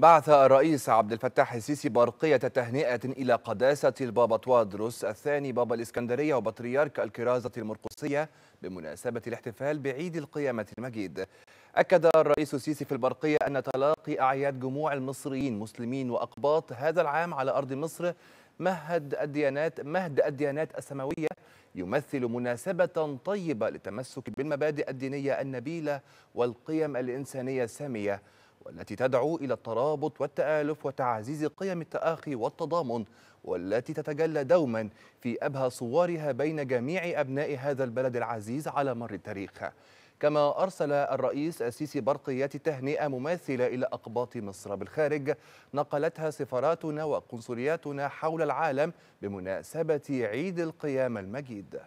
بعث الرئيس عبد الفتاح السيسي برقية تهنئة إلى قداسة البابا توادروس الثاني بابا الإسكندرية وبطريرك الكرازة المرقصية بمناسبة الاحتفال بعيد القيامة المجيد أكد الرئيس السيسي في البرقية أن تلاقي أعياد جموع المصريين مسلمين وأقباط هذا العام على أرض مصر مهد الديانات مهد الديانات السماوية يمثل مناسبة طيبة للتمسك بالمبادئ الدينية النبيلة والقيم الإنسانية السامية والتي تدعو إلى الترابط والتآلف وتعزيز قيم التآخي والتضامن والتي تتجلى دوما في أبهى صورها بين جميع أبناء هذا البلد العزيز على مر التاريخ كما أرسل الرئيس السيسي برقيات تهنئة مماثلة إلى أقباط مصر بالخارج نقلتها سفاراتنا وقنصلياتنا حول العالم بمناسبة عيد القيامة المجيد